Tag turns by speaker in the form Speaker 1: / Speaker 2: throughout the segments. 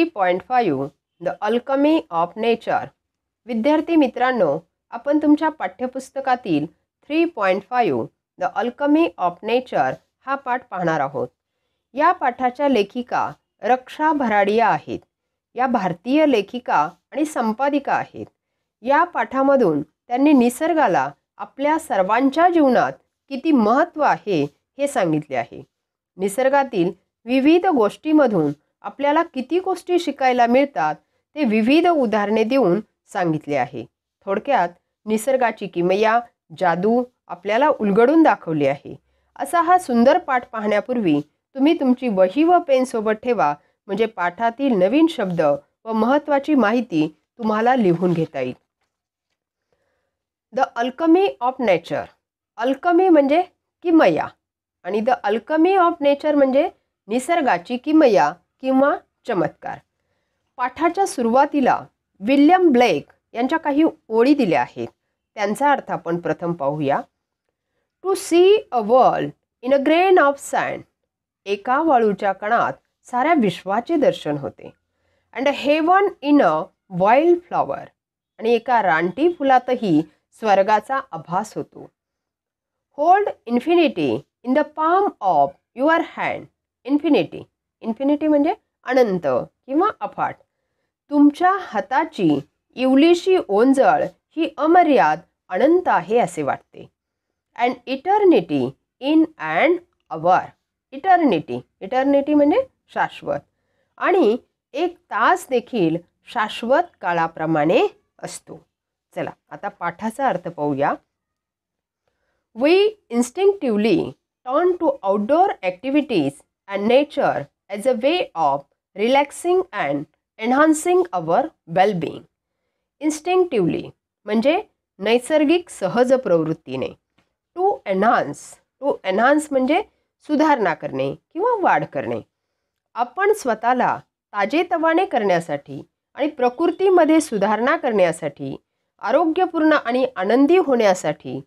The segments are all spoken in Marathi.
Speaker 1: Three point five the alchemy of nature विद्यार्थी मित्रांनो आपण तुमच्या पाठ्यपुस्तकातील three point five the alchemy of nature हा पाठ पाहणार आहोत या पाठाच्या लेखिका रक्षा भराडिया आहेत या भारतीय लेखिका आणि संपादिका आहेत या पाठामधून त्यांनी निसर्गाला आपल्या सर्वांच्या जीवनात किती महत्त्व आहे हे सांगितले आहे निसर्गातील विविध गोष्टीमधून आपल्याला किती गोष्टी शिकायला मिळतात ते विविध उदाहरणे देऊन सांगितले आहे थोडक्यात निसर्गाची किमया जादू आपल्याला उलगडून दाखवली आहे असा हा सुंदर पाठ पाहण्यापूर्वी तुम्ही तुमची वही व पेनसोबत ठेवा म्हणजे पाठातील नवीन शब्द व महत्त्वाची माहिती तुम्हाला लिहून घेता येईल the alchemy of nature alchemy म्हणजे किमया आणि द अल्कमी ऑफ नेचर म्हणजे निसर्गाची किमया किंवा चमत्कार पाठाच्या सुरुवातीला विल्यम ब्लेक यांच्या काही ओळी दिल्या आहेत त्यांचा अर्थ आपण प्रथम पाहूया to see a world in a grain of sand एका वाळूच्या कणात साऱ्या विश्वाचे दर्शन होते and a heaven in a wild flower आणि एका रानटी फुलातही स्वर्गाचा आभास होतो hold infinity in the palm of your hand infinity infinity म्हणजे अनंत किंवा अफाट तुमच्या हाताची इवलीशी ओंजळ ही अमर्याद अनंत आहे असे वाटते and eternity in and hour eternity eternity म्हणजे शाश्वत आणि एक तास देखील शाश्वत काळाप्रमाणे असतो चला आता पाठाचा अर्थ पाहूया we instinctively turn to outdoor activities and nature as a way of relaxing and enhancing our wellbeing instinctively म्हणजे नैसर्गिक सहज प्रवृत्तीने टू एन्हान्स टू एन्हान्स म्हणजे सुधारणा करणे किंवा वाढ करणे आपण स्वतःला ताजेतवाने करण्यासाठी आणि प्रकृतीमध्ये सुधारणा करण्यासाठी आरोग्यपूर्ण आणि आनंदी होण्यासाठी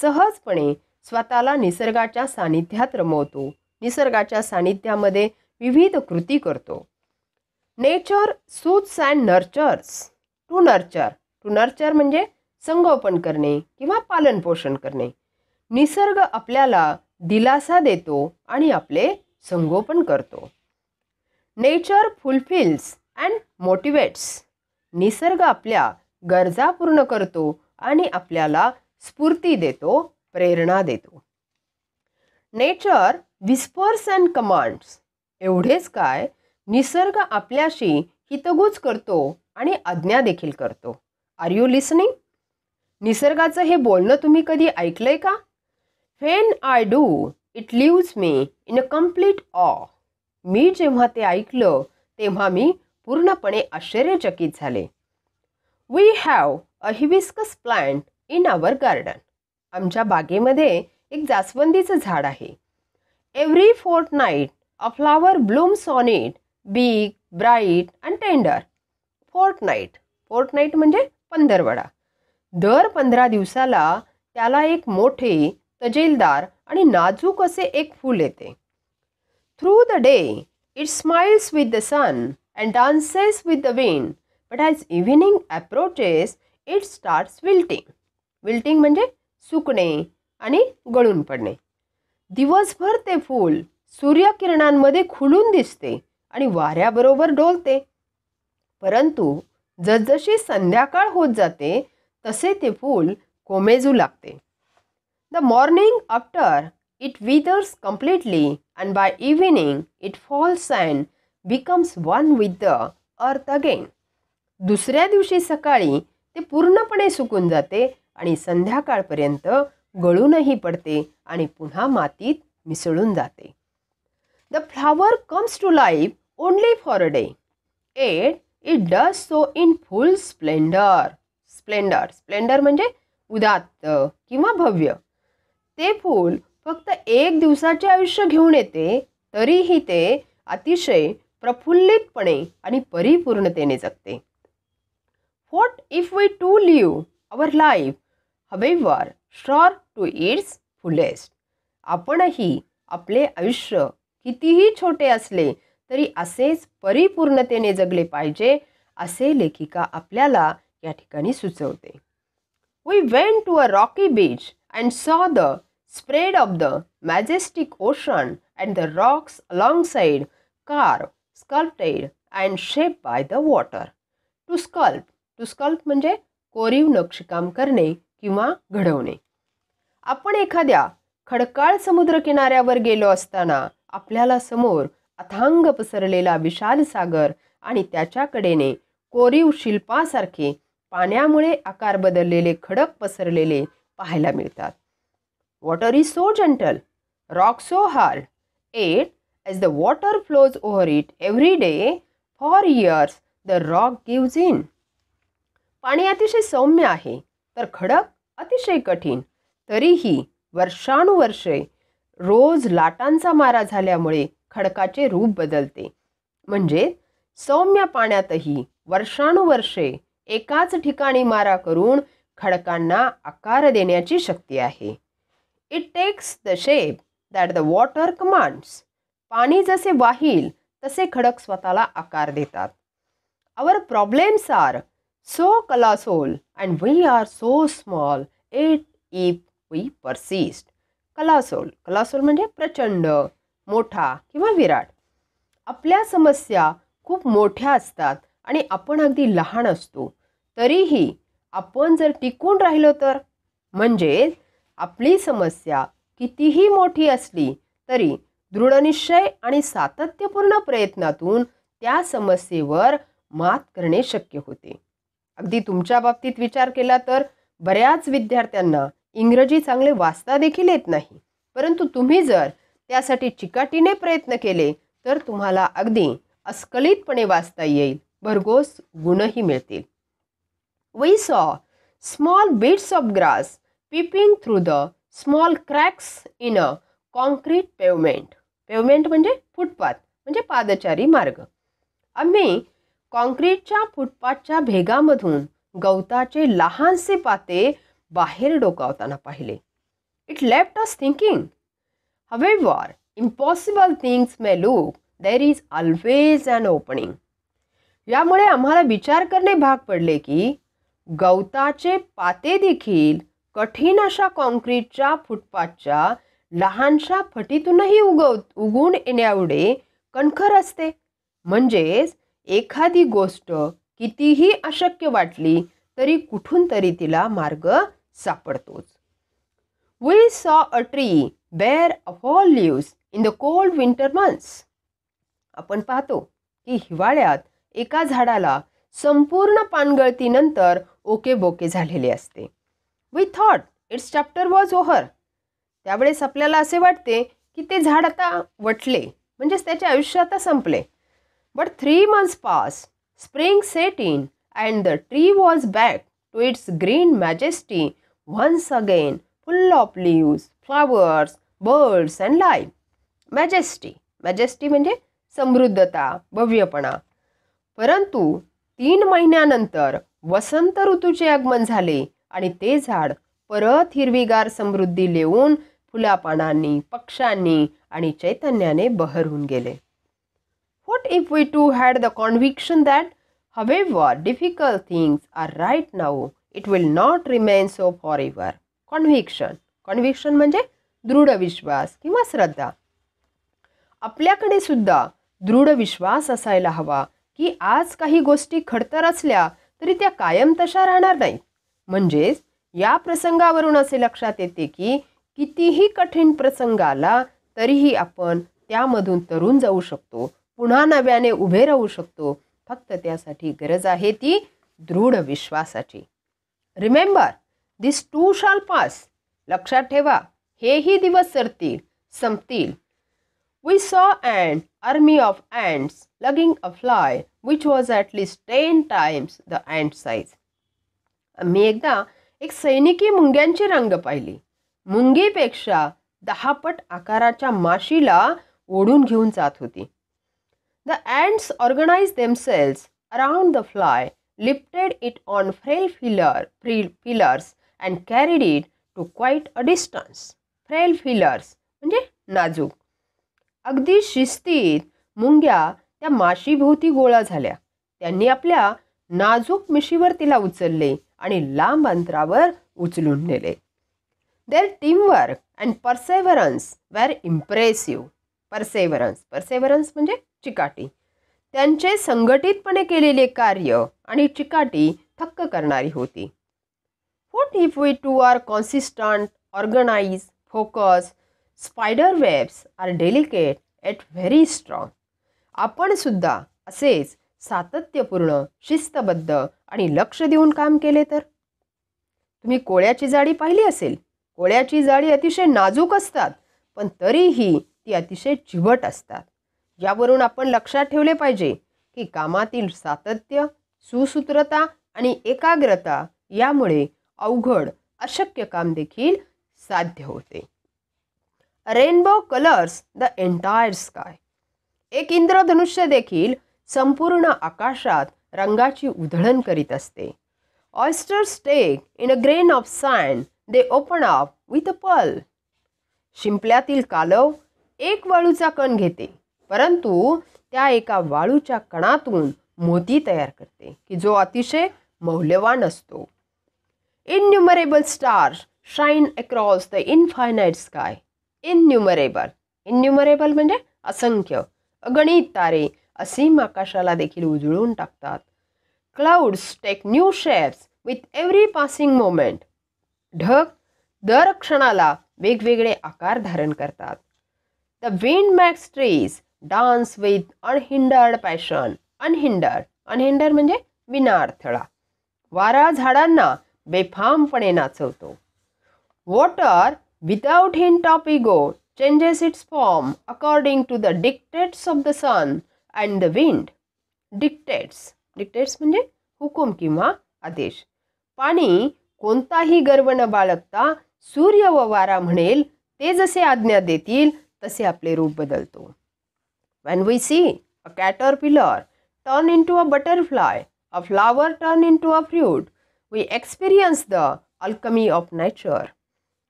Speaker 1: सहजपणे स्वतःला निसर्गाच्या सानिध्यात रमवतो निसर्गाच्या सानिध्यामध्ये विविध कृती करतो nature suits and nurtures to nurture to nurture म्हणजे संगोपन करणे किंवा पालनपोषण करणे निसर्ग आपल्याला दिलासा देतो आणि आपले संगोपन करतो नेचर फुलफिल्स अँड मोटिवेट्स निसर्ग आपल्या गरजा पूर्ण करतो आणि आपल्याला स्फूर्ती देतो प्रेरणा देतो नेचर विस्पर्स अँड कमांड्स एवढेच काय निसर्ग आपल्याशी हितगुज करतो आणि आज्ञा देखील करतो आर यू लिसनिंग निसर्गाचं हे बोलणं तुम्ही कधी ऐकलंय का when I do it leaves me in a complete awe मी जेव्हा ते ऐकलं तेव्हा मी पूर्णपणे आश्चर्यचकित झाले we have a hibiscus plant in our garden आमच्या बागेमध्ये एक जास्वंदीचं झाड आहे every fortnight A flower blooms on it, big, bright and tender. Fortnight म्हणजे पंधरवडा दर पंधरा दिवसाला त्याला एक मोठे तजेलदार आणि नाजूक असे एक फूल येते through the day it smiles with the sun and dances with the wind but as evening approaches it starts wilting wilting म्हणजे सुकणे आणि गळून पडणे दिवसभर ते फूल सूर्यकिरणांमध्ये खुलून दिसते आणि वाऱ्याबरोबर डोलते परंतु जसजशी संध्याकाळ होत जाते तसे ते फूल कोमेजू लागते the morning after it withers completely and by evening it falls and becomes one with the earth again दुसऱ्या दिवशी सकाळी ते पूर्णपणे सुकून जाते आणि संध्याकाळपर्यंत गळूनही पडते आणि पुन्हा मातीत मिसळून जाते the flower comes to life only for a day yet it does so in full splendour splendour splendour म्हणजे उदात्त किंवा भव्य ते फूल फक्त एक दिवसाचे आयुष्य घेऊन येते तरीही ते अतिशय प्रफुल्लितपणे आणि परिपूर्णतेने जगते what if we too live our life हवे however short to its fullest आपणही आपले आयुष्य कितीही छोटे असले तरी असेच परिपूर्णतेने जगले पाहिजे असे लेखिका आपल्याला या ठिकाणी सुचवते we went to a rocky beach and saw the spread of the majestic ocean and the rocks alongside are sculpted and shape by the water to sculpt to sculpt म्हणजे कोरीव नक्षीकाम करणे किंवा घडवणे आपण एखाद्या खडकाळ समुद्रकिनाऱ्यावर गेलो असताना आपल्याला समोर अथांग पसरलेला विशाल सागर आणि त्याच्याकडेने कोरीव शिल्पासारखे पाण्यामुळे आकार बदललेले खडक पसरलेले पाहायला मिळतात water is so gentle rock so hard yet as the water flows over it every day for years the rock gives in पाणी अतिशय सौम्य आहे तर खडक अतिशय कठीण तरीही वर्षानुवर्षे रोज लाटांचा मारा झाल्यामुळे खडकाचे रूप बदलते म्हणजे सौम्य पाण्यातही वर्षानुवर्षे एकाच ठिकाणी मारा करून खडकांना आकार देण्याची शक्ती आहे it takes the shape that the water commands पाणी जसे वाहील तसे खडक स्वतःला आकार देतात our problems are so colossal and we are so small it if we persist colossal colossal म्हणजे प्रचंड मोठा किंवा विराट आपल्या समस्या खूप मोठ्या असतात आणि आपण अगदी लहान असतो तरीही आपण जर टिकून राहिलो तर म्हणजेच आपली समस्या कितीही मोठी असली तरी दृढनिश्चय आणि सातत्यपूर्ण प्रयत्नातून त्या समस्येवर मात करणे शक्य होते अगदी तुमच्या बाबतीत विचार केला तर बऱ्याच विद्यार्थ्यांना इंग्रजी चांगले वाचता देखील येत नाही परंतु तुम्ही जर त्यासाठी चिकाटीने प्रयत्न केले तर तुम्हाला अगदी अस्खलितपणे वाचता येईल भरघोस गुणही मिळतील we saw small bits of grass peeping through the small cracks in a concrete pavement pavement म्हणजे फुटपाथ म्हणजे पादचारी मार्ग आम्ही कॉन्क्रीटच्या फुटपाथच्या भेगामधून गवताचे लहानसे पाते बाहेर डोकावताना पाहिले it left us thinking however impossible things may look there is always an opening यामुळे आम्हाला विचार करणे भाग पडले की गवताचे पाते देखील कठीण अशा कॉन्क्रीटच्या फुटपाथच्या लहानशा फटीतूनही उगव उगून येण्यावडे कणखर असते म्हणजेच एखादी गोष्ट कितीही अशक्य वाटली तरी कुठून तरी तिला मार्ग सापडतोच we saw a tree bare of all leaves in the cold winter months आपण पाहतो की हिवाळ्यात एका झाडाला संपूर्ण पानगळतीनंतर ओके बोके झालेले असते we thought its chapter was over त्यावेळेस आपल्याला असे वाटते की ते झाड आता वटले म्हणजेच त्याचे आयुष्य आता संपले but three months pass spring set in and the tree was back to its green majesty once again full of leaves, flowers birds and life majesty majesty म्हणजे समृद्धता भव्यपणा परंतु तीन महिन्यानंतर वसंत ऋतूचे आगमन झाले आणि ते झाड परत हिरवीगार समृद्धी लिहून फुलापानांनी पक्ष्यांनी आणि चैतन्याने बहरून गेले what if we too had the conviction that however difficult things are right now it will not remain so for ever conviction conviction म्हणजे दृढ विश्वास किंवा श्रद्धा आपल्याकडे सुद्धा दृढ विश्वास असायला हवा की आज काही गोष्टी खडतर असल्या तरी त्या कायम तशा राहणार नाहीत म्हणजेच या प्रसंगावरून असे लक्षात येते की कितीही कठीण प्रसंग आला तरीही आपण त्यामधून तरुण जाऊ शकतो पुन्हा नव्याने उभे राहू शकतो फक्त त्यासाठी गरज आहे ती दृढ विश्वासाची remember this too shall pass लक्षात ठेवा हेही दिवस सरतील संपतील we saw and army of ants lugging a fly which was at least ten times the ant size मी एकदा एक सैनिकी मुंग्यांची रंग पाहिली मुंगीपेक्षा दहापट आकाराच्या माशीला ओढून घेऊन जात होती the ants organise themselves around the fly lifted it on frail pillar, pillars and carried it to quite a distance. Frail fellows म्हणजे नाजूक अगदी शिस्तीत मुंग्या त्या माशीभोवती गोळा झाल्या त्यांनी आपल्या नाजूक मिशीवर तिला उचलले आणि लांब अंतरावर उचलून नेले their teamwork and perseverance were impressive perseverance perseverance म्हणजे चिकाटी त्यांचे संघटितपणे केलेले कार्य आणि चिकाटी थक्क करणारी होती what if we too are consistent organise focus spider webs are delicate yet very strong आपण सुद्धा असेच सातत्यपूर्ण शिस्तबद्ध आणि लक्ष देऊन काम केले तर तुम्ही कोळ्याची जाळी पाहिली असेल कोळ्याची जाळी अतिशय नाजूक असतात पण तरीही ती अतिशय चिवट असतात यावरून आपण लक्षात ठेवले पाहिजे की कामातील सातत्य सुसूत्रता आणि एकाग्रता यामुळे अवघड अशक्य काम देखील साध्य होते rainbow colours the entire sky एक इंद्रधनुष्य देखील संपूर्ण आकाशात रंगाची उधळण करीत असते oysters take in a grain of sand they open up with a pearl शिंपल्यातील कालव एक वाळूचा कण घेते परंतु त्या एका वाळूच्या कणातून मोती तयार करते की जो अतिशय मौल्यवान असतो innumerable star shine across the infinite sky innumerable innumerable म्हणजे असंख्य अगणित तारे असीम आकाशाला देखील उजळून टाकतात clouds take new shapes with every passing moment ढग दर क्षणाला वेगवेगळे आकार धारण करतात the wind makes trees dance with unhindered passion unhindered unhinder म्हणजे विनाअडथळा वारा झाडांना बेफामपणे नाचवतो water without hint of ego changes its form according to the dictates of the sun and the wind dictates dictates म्हणजे हुकुम किंवा आदेश पाणी कोणताही गर्व न बाळगता सूर्य व वारा म्हणेल ते जसे आज्ञा देतील तसे आपले रूप बदलतो When we see a caterpillar turn into a butterfly, a flower turn into a fruit, we experience the alchemy of nature.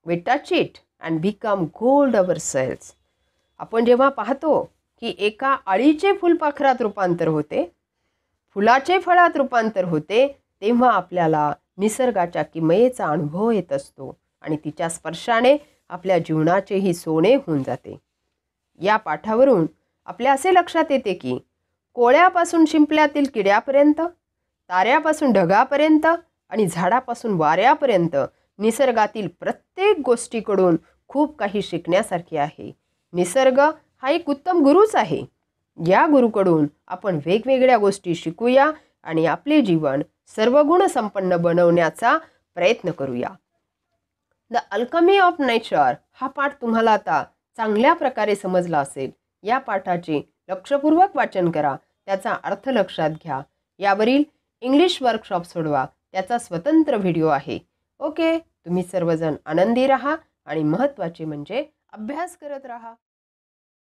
Speaker 1: We touch it and become gold ourselves आपण जेव्हा पाहतो की एका अळीचे फुलपाखरात रूपांतर होते फुलाचे फळात रूपांतर होते तेव्हा आपल्याला निसर्गाच्या किमयेचा अनुभव येत असतो आणि तिच्या स्पर्शाने आपल्या जीवनाचेही सोने होऊन जाते या पाठावरून आपल्या असे लक्षात येते की कोळ्यापासून शिंपल्यातील किड्यापर्यंत ताऱ्यापासून ढगापर्यंत आणि झाडापासून वाऱ्यापर्यंत निसर्गातील प्रत्येक गोष्टीकडून खूप काही शिकण्यासारखे आहे निसर्ग हा एक उत्तम गुरुच आहे या गुरुकडून आपण वेगवेगळ्या गोष्टी शिकूया आणि आपले जीवन सर्वगुण संपन्न बनवण्याचा प्रयत्न करूया द अल्कमी ऑफ नेचर हा पाठ तुम्हाला आता चांगल्या प्रकारे समजला असेल या पाठाचे लक्षपूर्वक वाचन करा त्याचा अर्थ लक्षात घ्या यावरील इंग्लिश वर्कशॉप सोडवा त्याचा स्वतंत्र व्हिडिओ आहे ओके तुम्ही सर्वजण आनंदी रहा, आणि महत्त्वाचे म्हणजे अभ्यास करत राहा